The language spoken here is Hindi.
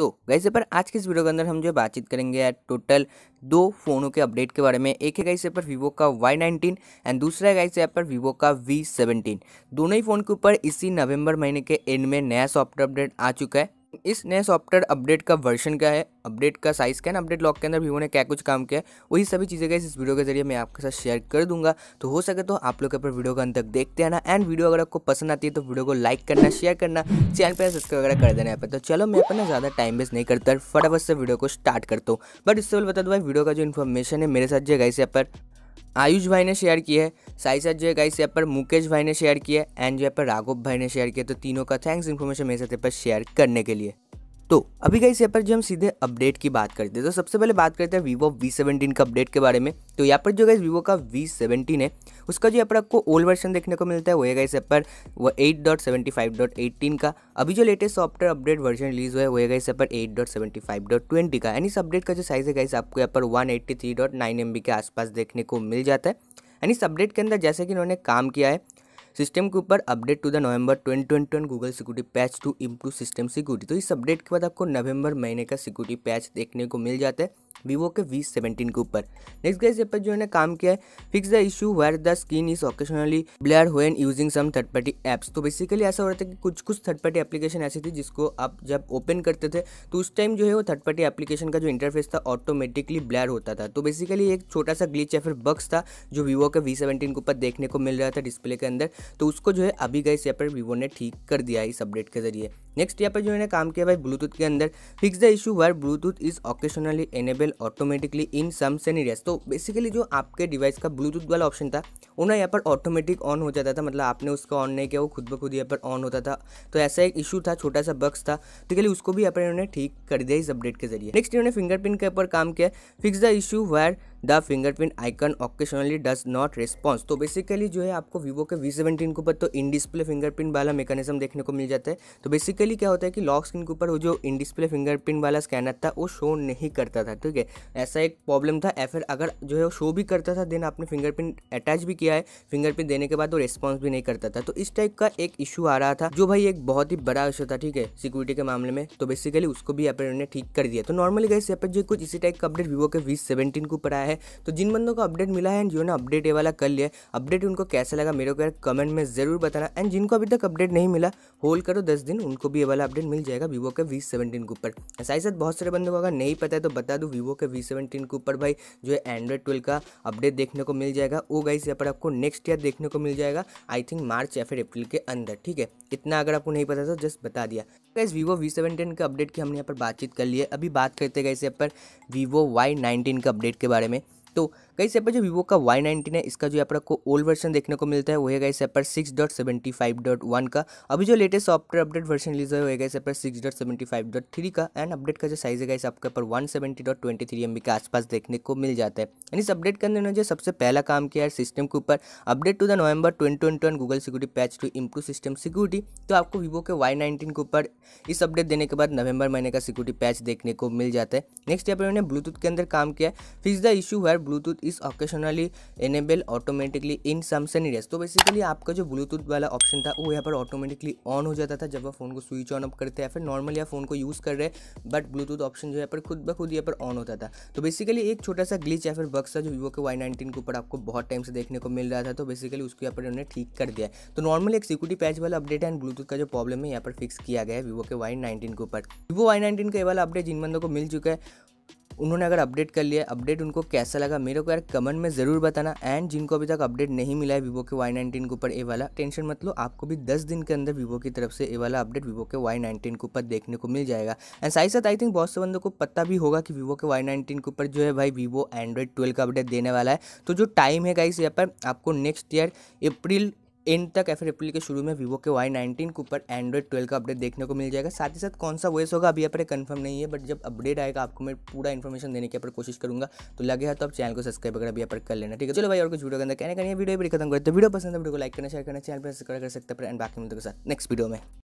तो गैस पर आज के इस वीडियो के अंदर हम जो बातचीत करेंगे यार टोटल दो फ़ोनों के अपडेट के बारे में एक है गाइस पर वीवो का वाई नाइनटीन एंड दूसरा है गैस पर वीवो का वी सेवनटीन दोनों ही फ़ोन के ऊपर इसी नवंबर महीने के एंड में नया सॉफ्टवेयर अपडेट आ चुका है इस नए सॉफ्टवेयर अपडेट का वर्जन क्या है अपडेट का साइज़ क्या है अपडेट लॉक के अंदर वीवो ने क्या कुछ काम किया है वही सभी चीज़ें का इस वीडियो के जरिए मैं आपके साथ शेयर कर दूंगा तो हो सके तो आप लोग के ऊपर वीडियो का अंत तक देखते आना एंड वीडियो अगर आपको पसंद आती है तो वीडियो को लाइक करना शेयर करना चैनल पर सब्सक्राइब वगैरह कर देना है तो चलो मैं अपना ज़्यादा टाइम वेस्ट नहीं करता फटाफट से वीडियो को स्टार्ट करता हूँ बट इससे बता दूँ भाई वीडियो का जो इन्फॉर्मेशन है मेरे साथ जगह इस पर आयुष भाई ने शेयर की है साई साथ जो है गाइस यहाँ पर मुकेश भाई ने शेयर किया एंड जो है पर राघव भाई ने शेयर किया तो तीनों का थैंक्स इन्फॉर्मेशन मेरे साथ यहाँ पर शेयर करने के लिए तो अभी गई यहाँ पर जो हम सीधे अपडेट की बात करते हैं तो सबसे पहले बात करते हैं वीवो वी सेवेंटीन का अपडेट के बारे में तो यहाँ पर जो गई वीवो का वी सेवेंटीन है उसका जो यहाँ पर आपको ओल्ड वर्जन देखने को मिलता है वो है गाइस यहाँ पर वो eight dot seventy five dot eighteen का अभी जो latest software update version release हुआ है वो है गाइस यहाँ पर eight dot seventy five dot twenty का यानी इस अपडेट का जो साइज़ है गाइस आपको यहाँ पर one eighty three dot nine M B के आसपास देखने को मिल जाता है यानी इस अपडेट के अंदर जैसे कि इन्होंने काम किया है सिस्टम के ऊपर update to the November 2021 Google security patch to improve system security तो इस अपडेट के बाद आपको नवंबर महीने का सिक्योरिटी पैच देखने को मिल जाता है वीवो के वी सेवेंटीन के ऊपर नेक्स्ट गाइस यहाँ पर जो है ना काम किया है fix the issue where the screen is occasionally blur हुएन using some third party apps तो बेसिकली ऐसा हो रहा था कि कुछ कुछ थर्ड पार्टी एप्लीकेशन ऐसी थी जिसको आप जब ओपन करते थे तो उस टाइम जो है वो थर्ड पार्टी एप्लीकेशन का जो इंटरफेस था ऑटोमेटिकली ब्लर होता था तो बेसिकली एक छोटा सा ग्लिच या फिर बक्स था जो वीवो के वी सेवेंटीन के ऊपर देखने को मिल रहा था डिस्प्ले के अंदर तो उसको जो है अभी गाइस यहाँ पर वीवो ने ठीक कर दिया इस अपडेट के जरिए नेक्स्ट यहाँ पर जो है काम किया भाई ब्लूटूथ के अंदर fix the issue where Bluetooth is occasionally enable enable automatically in some and तो बेसिकली जो आपके डिवाइस का ब्लूटूथ वाला ऑप्शन था वो ना यहाँ पर ऑटोमेटिक ऑन हो जाता था मतलब आपने उसका ऑन नहीं किया वो खुद ब खुद यहाँ पर ऑन होता था तो ऐसा एक इशू था छोटा सा बक्स था तो चलिए उसको भी यहाँ पर इन्होंने ठीक कर दिया इस अपडेट के जरिए नेक्स्ट इन्होंने फिंगरप्रिंट के ऊपर काम किया fix the issue where the fingerprint icon occasionally does not response तो बेसिकली जो है आपको वीवो के वी सेवेंटीन के ऊपर तो इन डिस्प्ले फिंगरप्रिंट वाला मेकानिज्म देखने को मिल जाता है तो बेसिकली क्या होता है कि लॉक स्क्रीन के ऊपर वो जो इन डिस्प्ले फिंगरप्रिंट वाला स्कैनर था वो शो नहीं करता था ठीक है ऐसा एक प्रॉब्लम था या फिर अगर जो है वो शो भी करता था देन आपने फिंगरप्रिंट अटैच भी किया है फिंगरप्रिंट देने के बाद वो रिस्पॉन्स भी नहीं करता था तो इस टाइप का एक इशू आ रहा था जो भाई एक बहुत ही बड़ा इशू था ठीक है सिक्योरिटी के मामले में तो बेसिकली उसको भी यहाँ पर ठीक कर दिया तो नॉर्मली गैस यहाँ पर जो कुछ इसी टाइप का अपडेट वीवो के वी सेवेंटीन के ऊपर आया है है तो जिन बंदों को अपडेट मिला है एंड जिन्होंने अपडेट ये वाला कर लिया अपडेट उनको कैसा लगा मेरे को यार कमेंट में ज़रूर बताना एंड जिनको अभी तक अपडेट नहीं मिला होल्ड करो दस दिन उनको भी ये वाला अपडेट मिल जाएगा वीवो के वी सेवेंटीन के ऊपर ऐसा ही साथ बहुत सारे बंदों को अगर नहीं पता है तो बता दूँ वीवो के वी सेवेंटीन के ऊपर भाई जो है एंड्रॉइड ट्वेल्व का अपडेट देखने को मिल जाएगा वो गाइस यहाँ पर आपको नेक्स्ट ईयर देखने को मिल जाएगा आई थिंक मार्च या फिर अप्रैल के अंदर ठीक है इतना अगर आपको नहीं पता तो जस्ट बता दिया गाइस वीवो वी सेवेंटीन के अपडेट की हमने यहाँ पर बातचीत कर ली है अभी बात करते गए यहाँ पर वीवो वाई नाइनटीन के अपडेट के बारे में Tuh, gitu. गाइस यहाँ पर जो वीवो का वाई नाइनटीन है इसका जो यहाँ पर आपको ओल्ड वर्जन देखने को मिलता है वो है गाइस यहाँ पर six dot seventy five dot one का अभी जो latest software update version release हुआ है गाइस यहाँ पर six dot seventy five dot three का एंड अपडेट का जो साइज है गाइस आपके ऊपर one seventy dot twenty three M B के आसपास देखने को मिल जाता है एंड इस अपडेट करने उन्होंने जो सबसे पहला काम किया है सिस्टम के ऊपर update to the November twenty twenty one Google security patch to improve system security तो आपको वीवो के वाई नाइनटीन के ऊपर इस अपडेट देने के बाद नवंबर महीने का सिक्योरिटी पैच देखने को मिल जाता है नेक्स्ट यहाँ पर उन्होंने ब्लूटूथ के अंदर काम किया है फिक्स द इशू है Bluetooth is occasionally enable automatically in Samsung sanitize तो बेसिकली आपका जो ब्लूटूथ वाला ऑप्शन था वो यहाँ पर ऑटोमेटिकली ऑन हो जाता था जब आप फ़ोन को स्विच ऑन अप करते हैं या फिर नॉर्मल या फ़ोन को यूज़ कर रहे बट ब्लूटूथ ऑप्शन जो है पर खुद ब खुद यहाँ पर ऑन होता था तो बेसिकली एक छोटा सा ग्लिच या फिर बक्स था जो वीवो के वाई नाइनटीन के ऊपर आपको बहुत टाइम से देखने को मिल रहा था तो बेसिकली उसको यहाँ पर उन्होंने ठीक कर दिया तो नॉर्मल एक सिक्योरिटी पैच वाला अपडेट है एंड ब्लूटूथ का जो प्रॉब्लम है यहाँ पर फिक्स किया गया है वीवो के वाई नाइनटीन के ऊपर वीवो वाई नाइनटीन का वाला अपडेट जिन बंदों को मिल चुका है उन्होंने अगर अपडेट कर लिया अपडेट उनको कैसा लगा मेरे को यार कमेंट में ज़रूर बताना एंड जिनको अभी तक अपडेट नहीं मिला है वीवो के वाई नाइनटीन के ऊपर ए वाला टेंशन मत लो आपको भी दस दिन के अंदर वीवो की तरफ से ए वाला अपडेट वीवो के वाई नाइनटीन के ऊपर देखने को मिल जाएगा एंड साथ ही साथ आई थिंक बहुत से बंदों को पता भी होगा कि वीवो के वाई नाइनटीन के ऊपर जो है भाई वीवो एंड्रॉइड ट्वेल्व का अपडेट देने वाला है तो जो टाइम है गाइस यहाँ पर आपको नेक्स्ट ईयर अप्रैल एंड तक या फिर अप्रैल के शुरू में वीवो के वाई नाइनटीन के ऊपर एंड्रॉइड ट्वेल्व का अपडेट देखने को मिल जाएगा साथ ही साथ कौन सा वॉइस होगा अभी यहाँ पर कंफर्म नहीं है बट जब अपडेट आएगा आपको मैं पूरा इन्फॉर्मेशन देने की यहाँ पर कोशिश करूँगा तो लगे है तो आप चैनल को सब्सक्राइब अगर अभी यहाँ पर कर लेना ठीक है चलो भाई और कुछ वीडियो के अंदर कहने का वीडियो भी खत्म करते वीडियो पसंद है वीडियो को लाइक करना शेयर करना चैनल पर सब्सक्राइब कर सकते हैं एंड बाकी मिलते साथ नेक्स्ट वीडियो में